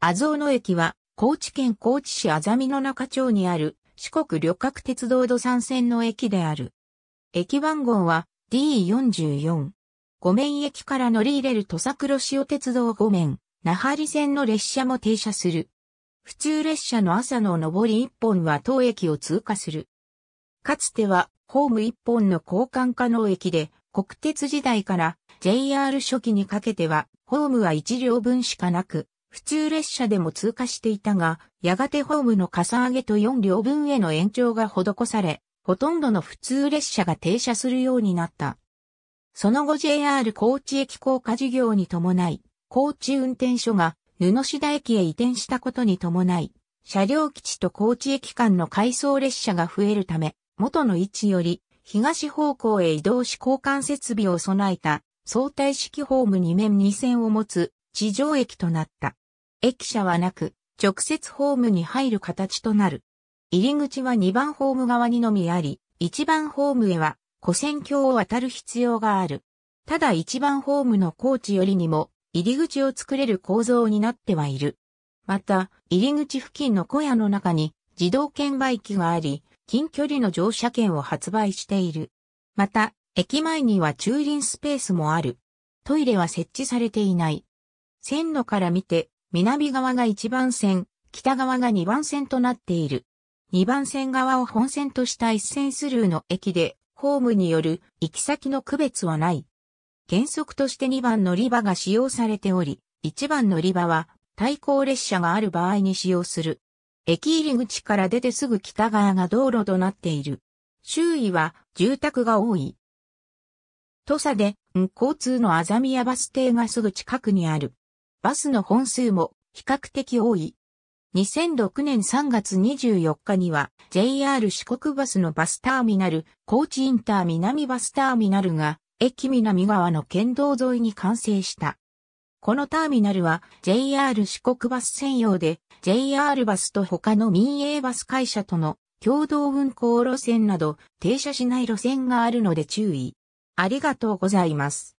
阿蔵野駅は、高知県高知市ざみ野中町にある四国旅客鉄道土産線の駅である。駅番号は D44。五面駅から乗り入れる土佐黒潮鉄道五面、那覇里線の列車も停車する。普通列車の朝の上り一本は当駅を通過する。かつては、ホーム一本の交換可能駅で、国鉄時代から JR 初期にかけては、ホームは一両分しかなく、普通列車でも通過していたが、やがてホームのかさ上げと4両分への延長が施され、ほとんどの普通列車が停車するようになった。その後 JR 高知駅高架事業に伴い、高知運転所が布志田駅へ移転したことに伴い、車両基地と高知駅間の回送列車が増えるため、元の位置より東方向へ移動し交換設備を備えた相対式ホーム2面2線を持つ地上駅となった。駅舎はなく、直接ホームに入る形となる。入り口は2番ホーム側にのみあり、1番ホームへは、古線橋を渡る必要がある。ただ1番ホームの高地よりにも、入り口を作れる構造になってはいる。また、入り口付近の小屋の中に自動券売機があり、近距離の乗車券を発売している。また、駅前には駐輪スペースもある。トイレは設置されていない。線路から見て、南側が1番線、北側が2番線となっている。2番線側を本線とした一線スルーの駅で、ホームによる行き先の区別はない。原則として2番乗り場が使用されており、1番乗り場は対向列車がある場合に使用する。駅入り口から出てすぐ北側が道路となっている。周囲は住宅が多い。土佐で、交通のあざみやバス停がすぐ近くにある。バスの本数も比較的多い。2006年3月24日には JR 四国バスのバスターミナル、高知インター南バスターミナルが駅南側の県道沿いに完成した。このターミナルは JR 四国バス専用で JR バスと他の民営バス会社との共同運行路線など停車しない路線があるので注意。ありがとうございます。